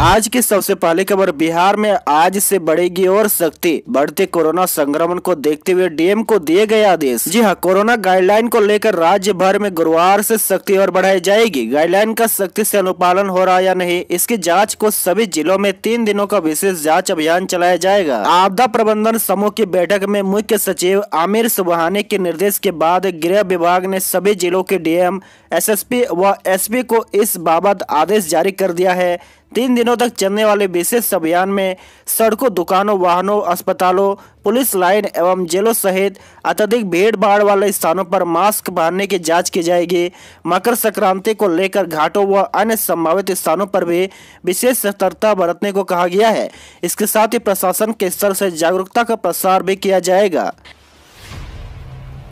आज की सबसे पहले खबर बिहार में आज से बढ़ेगी और सख्ती बढ़ते कोरोना संक्रमण को देखते हुए डीएम को दिए गए आदेश जी हां कोरोना गाइडलाइन को लेकर राज्य भर में गुरुवार से सख्ती और बढ़ाई जाएगी गाइडलाइन का सख्ती से अनुपालन हो रहा या नहीं इसकी जांच को सभी जिलों में तीन दिनों का विशेष जाँच अभियान चलाया जाएगा आपदा प्रबंधन समूह की बैठक में मुख्य सचिव आमिर सुबहानी के निर्देश के बाद गृह विभाग ने सभी जिलों के डीएम एस व एस को इस बाबत आदेश जारी कर दिया है तीन दिनों तक चलने वाले विशेष अभियान में सड़कों दुकानों वाहनों अस्पतालों पुलिस लाइन एवं जेलों सहित अत्यधिक भीड़ भाड़ वाले स्थानों पर मास्क पहनने की जांच की जाएगी मकर संक्रांति को लेकर घाटों व अन्य संभावित स्थानों पर भी विशेष सतर्कता बरतने को कहा गया है इसके साथ ही प्रशासन के स्तर से जागरूकता का प्रसार भी किया जाएगा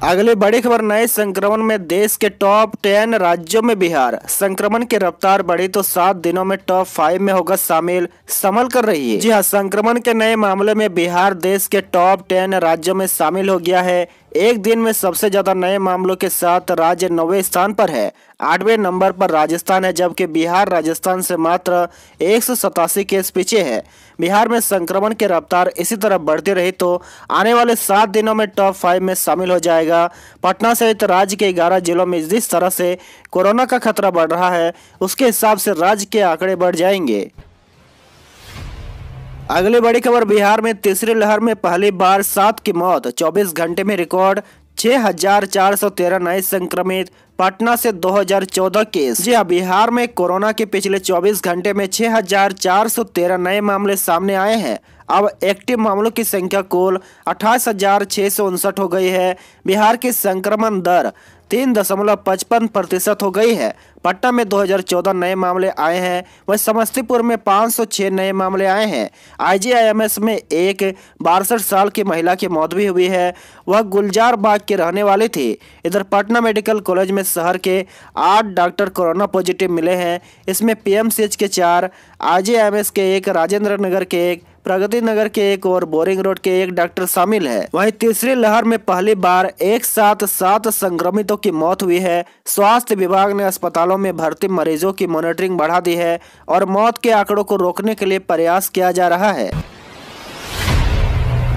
अगली बड़ी खबर नए संक्रमण में देश के टॉप टेन राज्यों में बिहार संक्रमण की रफ्तार बढ़ी तो सात दिनों में टॉप फाइव में होगा शामिल संभल कर रही है जी हाँ संक्रमण के नए मामले में बिहार देश के टॉप टेन राज्यों में शामिल हो गया है एक दिन में सबसे ज्यादा नए मामलों के साथ राज्य नौवे स्थान पर है आठवें नंबर पर राजस्थान है जबकि बिहार राजस्थान से मात्र एक केस पीछे है बिहार में संक्रमण की रफ्तार इसी तरह बढ़ती रही तो आने वाले सात दिनों में टॉप फाइव में शामिल हो जाएगा जाएगा पटना सहित राज्य के ग्यारह जिलों में जिस तरह से कोरोना का खतरा बढ़ रहा है उसके हिसाब से राज्य के आंकड़े बढ़ जाएंगे अगली बड़ी खबर बिहार में तीसरी लहर में पहली बार सात की मौत 24 घंटे में रिकॉर्ड 6,413 नए संक्रमित पटना से 2014 केस जी हाँ बिहार में कोरोना के पिछले 24 घंटे में 6,413 नए मामले सामने आए हैं अब एक्टिव मामलों की संख्या कुल अट्ठाईस हजार छः सौ उनसठ हो गई है बिहार की संक्रमण दर तीन दशमलव पचपन प्रतिशत हो गई है पटना में 2014 नए मामले आए हैं वह समस्तीपुर में 506 नए मामले आए हैं आईजीआईएमएस में एक बासठ साल की महिला की मौत भी हुई है वह गुलजार बाग के रहने वाली थी इधर पटना मेडिकल कॉलेज में शहर के आठ डॉक्टर कोरोना पॉजिटिव मिले हैं इसमें पीएमसीएच के चार आई के एक राजेंद्र नगर के एक प्रगति नगर के एक और बोरिंग रोड के एक डॉक्टर शामिल है वही तीसरी लहर में पहली बार एक साथ सात संक्रमितों की मौत हुई है स्वास्थ्य विभाग ने अस्पतालों में भर्ती मरीजों की मॉनिटरिंग बढ़ा दी है और मौत के आंकड़ों को रोकने के लिए प्रयास किया जा रहा है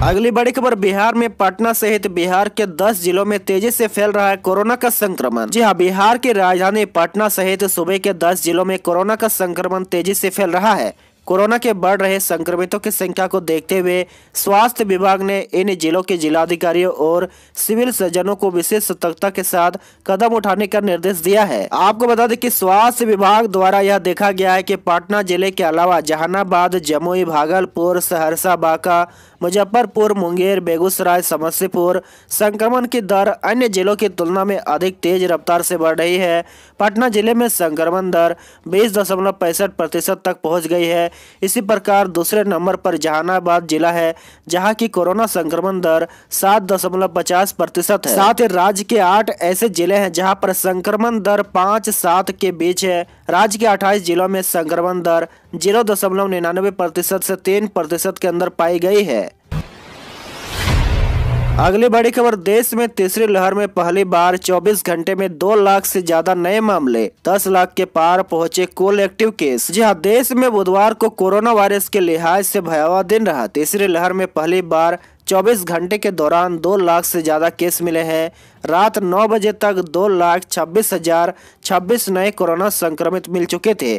अगली बड़ी खबर बिहार में पटना सहित बिहार के 10 जिलों में तेजी से फैल रहा है कोरोना का संक्रमण जी हाँ बिहार की राजधानी पटना सहित सुबह के 10 जिलों में कोरोना का संक्रमण तेजी से फैल रहा है कोरोना के बढ़ रहे संक्रमितों की संख्या को देखते हुए स्वास्थ्य विभाग ने इन जिलों के जिलाधिकारियों और सिविल सर्जनों को विशेष सतर्कता के साथ कदम उठाने का निर्देश दिया है आपको बता दें कि स्वास्थ्य विभाग द्वारा यह देखा गया है कि पटना जिले के अलावा जहानाबाद जमुई भागलपुर सहरसा बांका मुजफ्फरपुर मुंगेर बेगूसराय समस्तीपुर संक्रमण की दर अन्य जिलों की तुलना में अधिक तेज रफ्तार से बढ़ रही है पटना जिले में संक्रमण दर बीस प्रतिशत तक पहुँच गई है इसी प्रकार दूसरे नंबर पर जहानाबाद जिला है जहाँ की कोरोना संक्रमण दर सात दशमलव पचास प्रतिशत है साथ ही राज्य के आठ ऐसे जिले हैं जहाँ पर संक्रमण दर पाँच सात के बीच है राज्य के अट्ठाईस जिलों में संक्रमण दर जीरो दशमलव निन्यानवे प्रतिशत से तीन प्रतिशत के अंदर पाई गई है अगली बड़ी खबर देश में तीसरी लहर में पहली बार 24 घंटे में 2 लाख से ज्यादा नए मामले 10 लाख के पार पहुंचे कुल एक्टिव केस जी हाँ देश में बुधवार को कोरोना वायरस के लिहाज से भयावह दिन रहा तीसरी लहर में पहली बार 24 घंटे के दौरान दो लाख से ज़्यादा केस मिले हैं रात 9 बजे तक दो लाख छब्बीस हजार छब्बीस नए कोरोना संक्रमित मिल चुके थे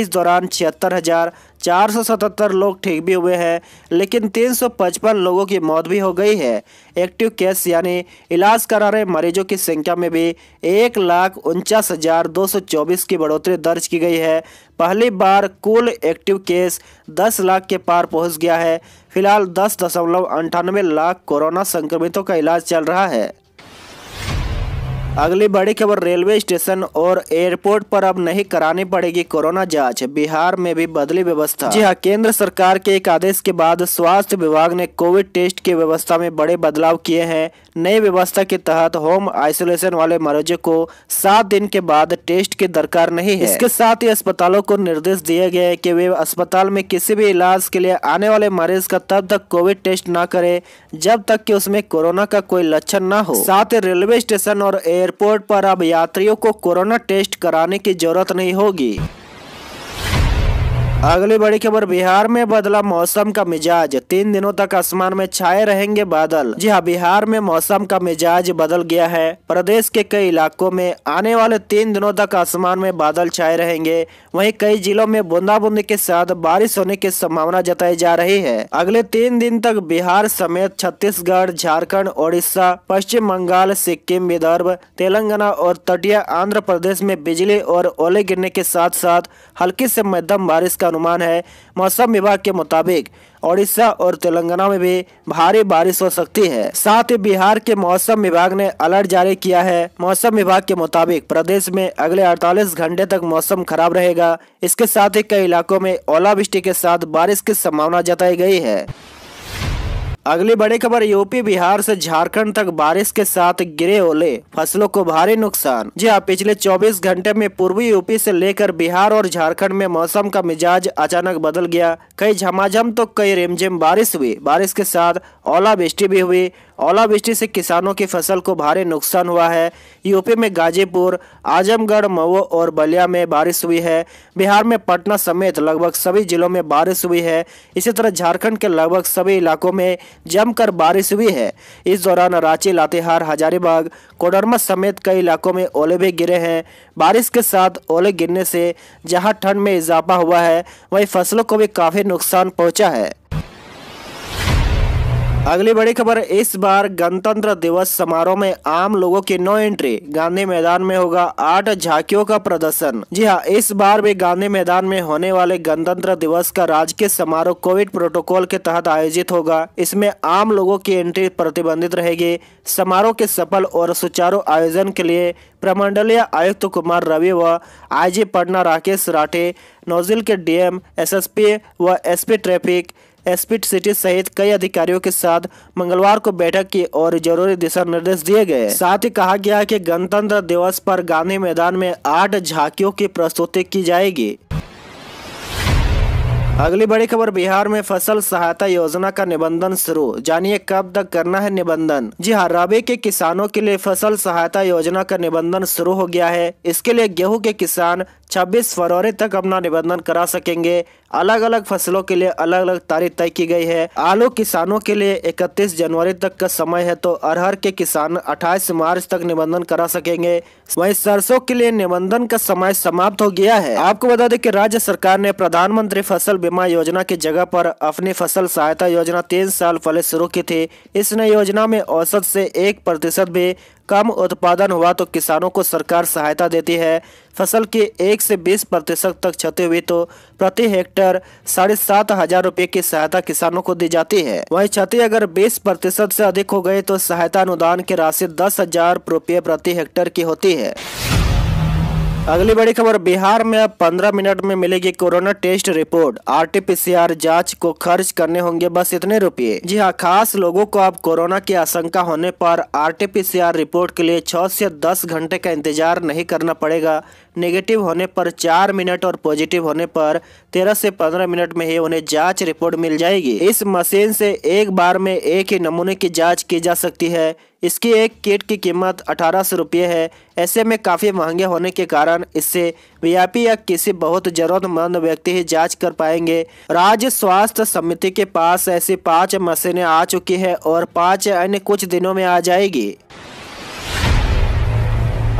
इस दौरान छिहत्तर हजार चार सौ सतहत्तर लोग ठीक भी हुए हैं लेकिन तीन सौ पचपन लोगों की मौत भी हो गई है एक्टिव केस यानी इलाज करा रहे मरीजों की संख्या में भी एक लाख उनचास हजार दो सौ चौबीस की बढ़ोतरी दर्ज की गई है पहली बार कुल एक्टिव केस दस लाख के पार पहुंच गया है फिलहाल दस दशमलव अंठानवे लाख कोरोना संक्रमितों का इलाज चल रहा है अगली बड़ी खबर रेलवे स्टेशन और एयरपोर्ट पर अब नहीं करानी पड़ेगी कोरोना जांच बिहार में भी बदली व्यवस्था जी हाँ केंद्र सरकार के एक आदेश के बाद स्वास्थ्य विभाग ने कोविड टेस्ट की व्यवस्था में बड़े बदलाव किए हैं नई व्यवस्था के तहत होम आइसोलेशन वाले मरीजों को सात दिन के बाद टेस्ट की दरकार नहीं है इसके साथ ही अस्पतालों को निर्देश दिए गए हैं कि वे अस्पताल में किसी भी इलाज के लिए आने वाले मरीज का तब तक कोविड टेस्ट न करे जब तक कि उसमें कोरोना का कोई लक्षण न हो साथ ही रेलवे स्टेशन और एयर एयरपोर्ट पर अब यात्रियों को कोरोना टेस्ट कराने की जरूरत नहीं होगी अगली बड़ी खबर बिहार में बदला मौसम का मिजाज तीन दिनों तक आसमान में छाए रहेंगे बादल जी हाँ बिहार में मौसम का मिजाज बदल गया है प्रदेश के कई इलाकों में आने वाले तीन दिनों तक आसमान में बादल छाए रहेंगे वहीं कई जिलों में बूंदा बूंदी के साथ बारिश होने की संभावना जताई जा रही है अगले तीन दिन तक बिहार समेत छत्तीसगढ़ झारखण्ड ओडिशा पश्चिम बंगाल सिक्किम विदर्भ तेलंगाना और तटिया आंध्र प्रदेश में बिजली और ओले गिरने के साथ साथ हल्की ऐसी मध्यम बारिश का अनुमान है मौसम विभाग के मुताबिक ओडिशा और तेलंगाना में भी भारी बारिश हो सकती है साथ ही बिहार के मौसम विभाग ने अलर्ट जारी किया है मौसम विभाग के मुताबिक प्रदेश में अगले 48 घंटे तक मौसम खराब रहेगा इसके साथ ही कई इलाकों में ओलावृष्टि के साथ बारिश की संभावना जताई गई है अगली बड़ी खबर यूपी बिहार से झारखंड तक बारिश के साथ गिरे ओले फसलों को भारी नुकसान जी हाँ पिछले 24 घंटे में पूर्वी यूपी से लेकर बिहार और झारखंड में मौसम का मिजाज अचानक बदल गया कई झमाझम तो कई रिमझिम बारिश हुई बारिश के साथ ओलावृष्टि भी हुई ओलावृष्टि से किसानों की फसल को भारी नुकसान हुआ है यूपी में गाजीपुर आजमगढ़ मऊ और बलिया में बारिश हुई है बिहार में पटना समेत लगभग सभी जिलों में बारिश हुई है इसी तरह झारखंड के लगभग सभी इलाकों में जमकर बारिश हुई है इस दौरान रांची लातेहार हजारीबाग कोडरमा समेत कई इलाकों में ओले भी गिरे हैं बारिश के साथ ओले गिरने से जहाँ ठंड में इजाफा हुआ है वहीं फसलों को भी काफ़ी नुकसान पहुँचा है अगली बड़ी खबर इस बार गणतंत्र दिवस समारोह में आम लोगों की नो एंट्री गांधी मैदान में होगा आठ झांकियों का प्रदर्शन जी हाँ इस बार भी गांधी मैदान में होने वाले गणतंत्र दिवस का राजकीय समारोह कोविड प्रोटोकॉल के तहत आयोजित होगा इसमें आम लोगों की एंट्री प्रतिबंधित रहेगी समारोह के सफल और सुचारू आयोजन के लिए प्रमंडलीय आयुक्त कुमार रवि व आई पटना राकेश राठे नौजिल के डीएम एसएसपी व एस ट्रैफिक एसपी सिटी सहित कई अधिकारियों के साथ मंगलवार को बैठक की और जरूरी दिशा निर्देश दिए गए साथ ही कहा गया कि गणतंत्र दिवस पर गांधी मैदान में आठ झांकियों की प्रस्तुति की जाएगी अगली बड़ी खबर बिहार में फसल सहायता योजना का निबंधन शुरू जानिए कब तक करना है निबंधन जी हाँ रबी के किसानों के लिए फसल सहायता योजना का निबंधन शुरू हो गया है इसके लिए गेहूं के किसान 26 फरवरी तक अपना निबंधन करा सकेंगे अलग अलग फसलों के लिए अलग अलग तारीख तय की गई है आलू किसानों के लिए 31 जनवरी तक का समय है तो अरहर के किसान 28 मार्च तक निबंधन करा सकेंगे वहीं सरसों के लिए निबंधन का समय समाप्त हो गया है आपको बता दें कि राज्य सरकार ने प्रधानमंत्री फसल बीमा योजना की जगह पर अपनी फसल सहायता योजना तीन साल पहले शुरू की थी इस नई योजना में औसत से एक प्रतिशत भी कम उत्पादन हुआ तो किसानों को सरकार सहायता देती है फसल की एक से बीस प्रतिशत तक क्षति हुई तो प्रति हेक्टेयर लेकर साढ़े सात हजार रूपए की सहायता किसानों को दी जाती है वही क्षति अगर बीस प्रतिशत ऐसी अधिक हो गयी तो सहायता अनुदान की राशि दस हजार रूपए प्रति हेक्टेयर की होती है अगली बड़ी खबर बिहार में अब 15 मिनट में मिलेगी कोरोना टेस्ट रिपोर्ट आरटीपीसीआर जांच को खर्च करने होंगे बस इतने रुपए जी हां खास लोगों को अब कोरोना की आशंका होने पर आरटीपीसीआर रिपोर्ट के लिए 6 से 10 घंटे का इंतजार नहीं करना पड़ेगा नेगेटिव होने पर चार मिनट और पॉजिटिव होने पर तेरह से पंद्रह मिनट में ही उन्हें जांच रिपोर्ट मिल जाएगी इस मशीन से एक बार में एक ही नमूने की जांच की जा सकती है इसकी एक किट की कीमत अठारह सौ रुपये है ऐसे में काफ़ी महंगे होने के कारण इससे वीआईपी या किसी बहुत जरूरतमंद व्यक्ति ही जांच कर पाएंगे राज्य स्वास्थ्य समिति के पास ऐसी पांच मशीनें आ चुकी है और पांच अन्य कुछ दिनों में आ जाएगी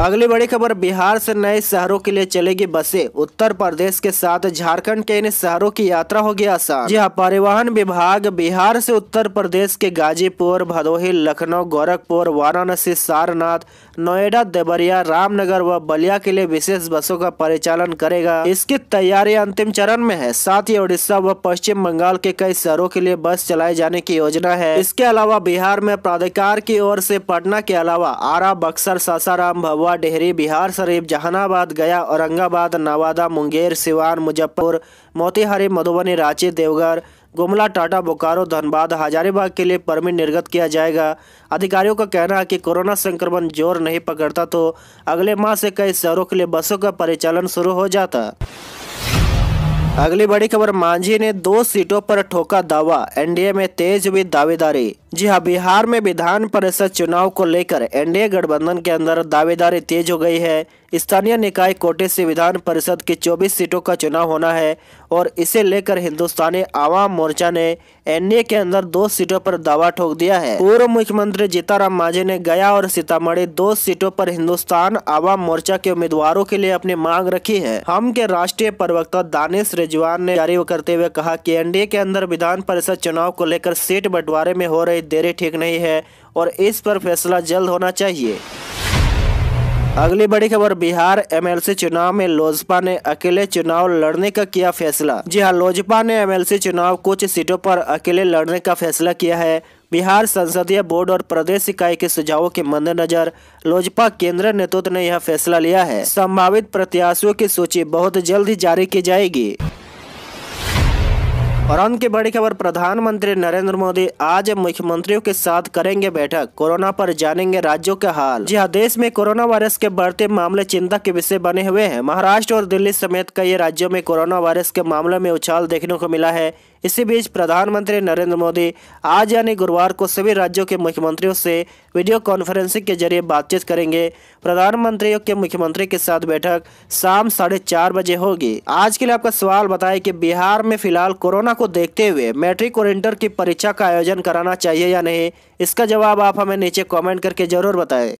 अगली बड़ी खबर बिहार से नए शहरों के लिए चलेगी बसें उत्तर प्रदेश के साथ झारखंड के इन शहरों की यात्रा होगी आसान जी परिवहन विभाग बिहार से उत्तर प्रदेश के गाजीपुर भदोही लखनऊ गोरखपुर वाराणसी सारनाथ नोएडा देवरिया रामनगर व बलिया के लिए विशेष बसों का परिचालन करेगा इसकी तैयारी अंतिम चरण में है साथ ही उड़ीसा व पश्चिम बंगाल के कई शहरों के लिए बस चलाए जाने की योजना है इसके अलावा बिहार में प्राधिकार की ओर ऐसी पटना के अलावा आरा बक्सर सासाराम भवन झाबुआ डेहरी बिहार शरीफ जहानाबाद गया औरंगाबाद नवादा मुंगेर सिवान मुजफ्फरपुर मोतिहारी मधुबनी रांची देवघर गुमला टाटा बोकारो धनबाद हजारीबाग के लिए परमिट निर्गत किया जाएगा अधिकारियों का कहना है कि कोरोना संक्रमण जोर नहीं पकड़ता तो अगले माह से कई शहरों के लिए बसों का परिचालन शुरू हो जाता अगली बड़ी खबर मांझी ने दो सीटों पर ठोका दावा एनडीए में तेज हुई दावेदारी जी हाँ बिहार में विधान परिषद चुनाव को लेकर एनडीए गठबंधन के अंदर दावेदारी तेज हो गई है स्थानीय निकाय कोटे से विधान परिषद की 24 सीटों का चुनाव होना है और इसे लेकर हिंदुस्तानी आवाम मोर्चा ने एनडीए के अंदर दो सीटों पर दावा ठोक दिया है पूर्व मुख्यमंत्री जीताराम मांझी ने गया और सीतामढ़ी दो सीटों पर हिंदुस्तान आवाम मोर्चा के उम्मीदवारों के लिए अपनी मांग रखी है हम के राष्ट्रीय प्रवक्ता दानिश रिजवान ने जारी करते हुए कहा की एनडीए के अंदर विधान परिषद चुनाव को लेकर सीट बंटवारे में हो रही देरी ठीक नहीं है और इस पर फैसला जल्द होना चाहिए अगली बड़ी खबर बिहार एमएलसी चुनाव में लोजपा ने अकेले चुनाव लड़ने का किया फैसला जी हाँ लोजपा ने एमएलसी चुनाव कुछ सीटों पर अकेले लड़ने का फैसला किया है बिहार संसदीय बोर्ड और प्रदेश इकाई के सुझावों के मद्देनजर लोजपा केंद्र नेतृत्व ने यह फैसला लिया है संभावित प्रत्याशियों की सूची बहुत जल्द ही जारी की जाएगी और अंत की बड़ी खबर प्रधानमंत्री नरेंद्र मोदी आज मुख्यमंत्रियों के साथ करेंगे बैठक कोरोना पर जानेंगे राज्यों का हाल जी हाँ देश में कोरोना वायरस के बढ़ते मामले चिंता के विषय बने हुए हैं महाराष्ट्र और दिल्ली समेत कई राज्यों में कोरोना वायरस के मामले में उछाल देखने को मिला है इसी बीच प्रधानमंत्री नरेंद्र मोदी आज यानी गुरुवार को सभी राज्यों के मुख्यमंत्रियों से वीडियो कॉन्फ्रेंसिंग के जरिए बातचीत करेंगे प्रधानमंत्रियों के मुख्यमंत्री के साथ बैठक शाम साढ़े चार बजे होगी आज के लिए आपका सवाल बताए कि बिहार में फिलहाल कोरोना को देखते हुए मैट्रिक और इंटर की परीक्षा का आयोजन कराना चाहिए या नहीं इसका जवाब आप हमें नीचे कमेंट करके जरूर बताएं